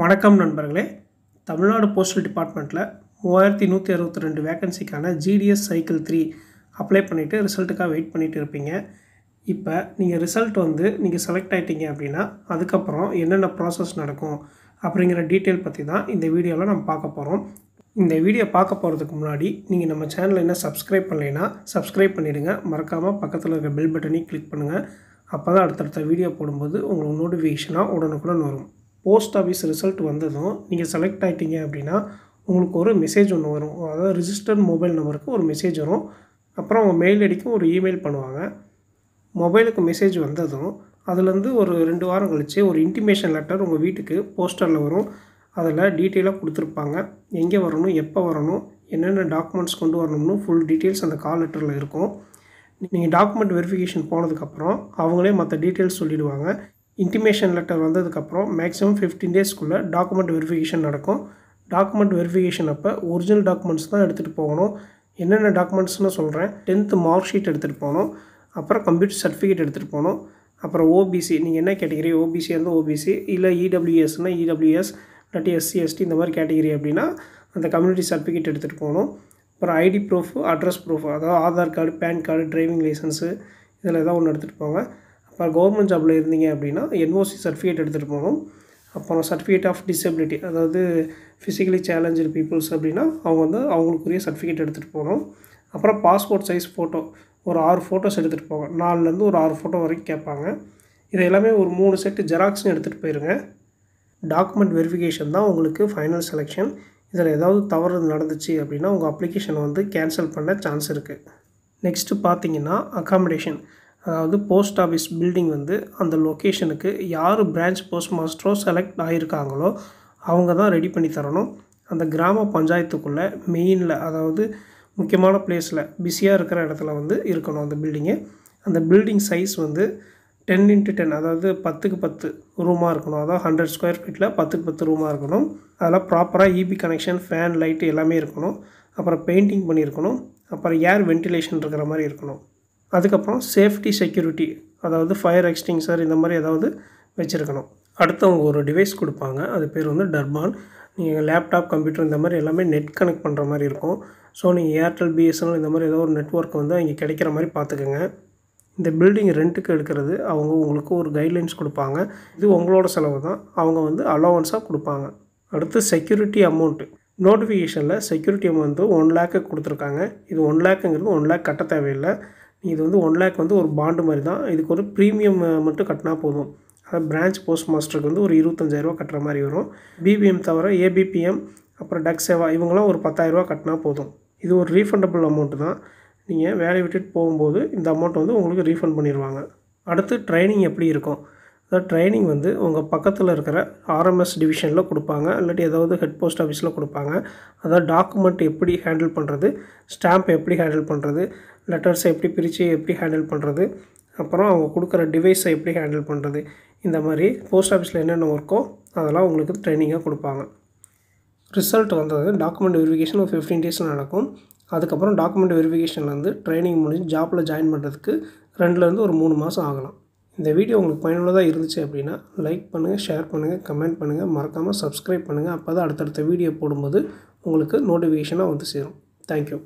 வணக்கம் நண்பர்களே தமிழ்நாடு போஸ்டல் டிபார்ட்மெண்ட்டில் மூவாயிரத்தி நூற்றி அறுபத்தி ரெண்டு வேக்கன்சிக்கான ஜிடிஎஸ் சைக்கிள் த்ரீ அப்ளை பண்ணிவிட்டு ரிசல்ட்டுக்காக வெயிட் பண்ணிகிட்டு இருப்பீங்க இப்போ நீங்கள் ரிசல்ட் வந்து நீங்கள் செலக்ட் ஆகிட்டீங்க அப்படின்னா அதுக்கப்புறம் என்னென்ன ப்ராசஸ் நடக்கும் அப்படிங்கிற டீட்டெயில் பற்றி தான் இந்த வீடியோவில் நம்ம பார்க்க போகிறோம் இந்த வீடியோ பார்க்க போகிறதுக்கு முன்னாடி நீங்கள் நம்ம சேனலில் என்ன சப்ஸ்கிரைப் பண்ணலைன்னா சப்ஸ்கிரைப் பண்ணிவிடுங்க மறக்காமல் பக்கத்தில் இருக்க பெல் பட்டனையும் கிளிக் பண்ணுங்கள் அப்போ தான் அடுத்தடுத்த வீடியோ போடும்போது உங்களுக்கு நோட்டிஃபிகேஷனாக உடனுக்குடன் வரும் போஸ்ட் ஆஃபீஸ் ரிசல்ட் வந்ததும் நீங்கள் செலக்ட் ஆகிட்டீங்க அப்படின்னா உங்களுக்கு ஒரு மெசேஜ் ஒன்று வரும் அதாவது ரிஜிஸ்டர்ட் மொபைல் நம்பருக்கு ஒரு மெசேஜ் வரும் அப்புறம் அவங்க மெயில் ஐடிக்கும் ஒரு இமெயில் பண்ணுவாங்க மொபைலுக்கு மெசேஜ் வந்ததும் அதுலேருந்து ஒரு ரெண்டு வாரம் கழித்து ஒரு இன்டிமேஷன் லெட்டர் உங்கள் வீட்டுக்கு போஸ்டரில் வரும் அதில் டீட்டெயிலாக கொடுத்துருப்பாங்க எங்கே வரணும் எப்போ வரணும் என்னென்ன டாக்குமெண்ட்ஸ் கொண்டு வரணும்னு ஃபுல் டீட்டெயில்ஸ் அந்த கால் லெட்டரில் இருக்கும் நீங்கள் டாக்குமெண்ட் வெரிஃபிகேஷன் போனதுக்கப்புறம் அவங்களே மற்ற டீட்டெயில்ஸ் சொல்லிவிடுவாங்க இன்டிமேஷன் லெட்டர் வந்ததுக்கப்புறம் மேக்ஸிமம் ஃபிஃப்டீன் டேஸ்க்குள்ளே டாக்குமெண்ட் வெரிஃபிகேஷன் நடக்கும் டாக்குமெண்ட் வெரிஃபிகேஷன் அப்போ ஒரிஜினல் டாக்குமெண்ட்ஸ் தான் எடுத்துகிட்டு போகணும் என்னென்ன டாக்குமெண்ட்ஸ்னு சொல்கிறேன் டென்த்து மார்க் ஷீட் எடுத்துகிட்டு போகணும் அப்புறம் கம்ப்யூட்டர் சர்டிஃபிகேட் எடுத்துகிட்டு போகணும் அப்புறம் ஓபிசி நீங்கள் என்ன கேட்டகிரி ஓபிசி வந்து ஓபிசி இல்லை இடபிள்யூஎஸ்னால் e இடபிள்யூஎஸ் e இல்லாட்டி எஸ்சி எஸ்டி இந்த மாதிரி கேட்டகிரி அப்படின்னா அந்த கம்யூனிட்டி சர்டிஃபிகேட் எடுத்துகிட்டு போகணும் அப்புறம் ஐடி ப்ரூஃப் அட்ரஸ் ப்ரூஃப் அதாவது Aadhaar card pan card driving licence இதில் ஏதாவது ஒன்று எடுத்துகிட்டு போங்க இப்போ கவர்மெண்ட் ஜாபில் இருந்தீங்க அப்படின்னா என்ஓசி சர்டிஃபிகேட் எடுத்துகிட்டு போகணும் அப்புறம் சர்டிஃபிகேட் ஆஃப் டிசபிலிட்டி அதாவது ஃபிசிக்கலி சேலஞ்சு பீப்புள்ஸ் அப்படின்னா அவங்க வந்து அவங்களுக்குரிய சர்டிஃபிகேட் எடுத்துகிட்டு போகணும் அப்புறம் பாஸ்போர்ட் சைஸ் ஃபோட்டோ ஒரு ஆறு ஃபோட்டோஸ் எடுத்துகிட்டு போங்க நாலுலேருந்து ஒரு ஆறு ஃபோட்டோ வரைக்கும் கேட்பாங்க இது எல்லாமே ஒரு மூணு செட்டு ஜெராக்ஸும் எடுத்துகிட்டு போயிருங்க டாக்குமெண்ட் வெரிஃபிகேஷன் தான் உங்களுக்கு ஃபைனல் செலெக்ஷன் இதில் ஏதாவது தவறு நடந்துச்சு அப்படின்னா உங்கள் அப்ளிகேஷன் வந்து கேன்சல் பண்ண சான்ஸ் இருக்குது நெக்ஸ்ட்டு பார்த்தீங்கன்னா அக்காமடேஷன் அதாவது போஸ்ட் ஆஃபீஸ் பில்டிங் வந்து அந்த லொக்கேஷனுக்கு யார் பிரான்ச் போஸ்ட் மாஸ்டரோ செலக்ட் ஆகியிருக்காங்களோ அவங்க தான் ரெடி பண்ணி தரணும் அந்த கிராம பஞ்சாயத்துக்குள்ளே மெயினில் அதாவது முக்கியமான பிளேஸில் பிஸியாக இருக்கிற இடத்துல வந்து இருக்கணும் அந்த பில்டிங்கு அந்த பில்டிங் சைஸ் வந்து டென் இன்ட்டு டென் அதாவது பத்துக்கு பத்து ரூமாக இருக்கணும் அதாவது ஹண்ட்ரட் ஸ்கொயர் ஃபீட்டில் பத்துக்கு பத்து ரூமாக இருக்கணும் அதெல்லாம் ப்ராப்பராக இபி கனெக்ஷன் ஃபேன் லைட்டு எல்லாமே இருக்கணும் அப்புறம் பெயிண்டிங் பண்ணியிருக்கணும் அப்புறம் ஏர் வென்டிலேஷன் இருக்கிற மாதிரி இருக்கணும் அதுக்கப்புறம் சேஃப்டி செக்யூரிட்டி அதாவது ஃபயர் எக்ஸ்டிங்ஸர் இந்த மாதிரி ஏதாவது வச்சுருக்கணும் அடுத்தவங்க ஒரு டிவைஸ் கொடுப்பாங்க அது பேர் வந்து டர்பான் நீங்கள் லேப்டாப் கம்ப்யூட்டர் இந்த மாதிரி எல்லாமே நெட் கனெக்ட் பண்ணுற மாதிரி இருக்கும் ஸோ நீங்கள் ஏர்டெல் பிஎஸ்என்எல் இந்த மாதிரி ஏதோ ஒரு நெட்ஒர்க் வந்து இங்கே கிடைக்கிற மாதிரி பார்த்துக்கோங்க இந்த பில்டிங் ரெண்ட்டுக்கு எடுக்கிறது அவங்க உங்களுக்கு ஒரு கைட்லைன்ஸ் கொடுப்பாங்க இது உங்களோட செலவு தான் அவங்க வந்து அலோவன்ஸாக கொடுப்பாங்க அடுத்து செக்யூரிட்டி அமௌண்ட்டு நோட்டிஃபிகேஷனில் செக்யூரிட்டி அமௌண்ட் ஒன் லேக்கு கொடுத்துருக்காங்க இது ஒன் லேக்குங்கிறது ஒன் லேக் கட்ட தேவையில்லை இது வந்து ஒன் லேக் வந்து ஒரு பாண்டு மாதிரி தான் இதுக்கு ஒரு ப்ரீமியம் மட்டும் கட்டினா போதும் அதாவது பிரான்ச் போஸ்ட் மாஸ்டருக்கு வந்து ஒரு இருபத்தஞ்சாயிரரூவா கட்டுற மாதிரி வரும் பிபிஎம் தவிர ஏபிபிஎம் அப்புறம் டக் சேவா இவங்களாம் ஒரு பத்தாயிரரூவா கட்டினா போதும் இது ஒரு ரீஃபண்டபுள் அமௌண்ட்டு தான் நீங்கள் வேலையை விட்டுட்டு போகும்போது இந்த அமௌண்ட் வந்து உங்களுக்கு ரீஃபண்ட் பண்ணிடுவாங்க அடுத்து ட்ரைனிங் எப்படி இருக்கும் அதாவது ட்ரைனிங் வந்து உங்கள் பக்கத்தில் இருக்கிற ஆர்எம்எஸ் டிவிஷனில் கொடுப்பாங்க இல்லாட்டி ஏதாவது ஹெட் போஸ்ட் ஆஃபீஸில் கொடுப்பாங்க அதாவது டாக்குமெண்ட் எப்படி ஹேண்டில் பண்ணுறது ஸ்டாம்ப் எப்படி ஹேண்டில் பண்ணுறது லெட்டர்ஸை எப்படி பிரித்து எப்படி ஹேண்டில் பண்ணுறது அப்புறம் அவங்க கொடுக்குற டிவைஸை எப்படி ஹேண்டில் பண்ணுறது இந்த மாதிரி போஸ்ட் ஆஃபீஸில் என்னென்ன ஒர்க்கோ அதெல்லாம் உங்களுக்கு ட்ரைனிங்காக கொடுப்பாங்க ரிசல்ட் வந்தது டாக்குமெண்ட் வெரிஃபிகேஷன் ஒரு ஃபிஃப்டீன் டேஸ் நடக்கும் அதுக்கப்புறம் டாக்குமெண்ட் வெரிஃபிகேஷன்லேருந்து ட்ரைனிங் முடிஞ்சு ஜாப்பில் ஜாயின் பண்ணுறதுக்கு ரெண்டுலேருந்து ஒரு மூணு மாதம் ஆகலாம் இந்த வீடியோ உங்களுக்கு பயனுள்ளதாக இருந்துச்சு அப்படின்னா லைக் பண்ணுங்கள் ஷேர் பண்ணுங்கள் கமெண்ட் பண்ணுங்கள் மறக்காமல் சப்ஸ்கிரைப் பண்ணுங்கள் அப்போ தான் அடுத்தடுத்த வீடியோ போடும்போது உங்களுக்கு நோட்டிஃபிகேஷனாக வந்து சேரும் தேங்க்யூ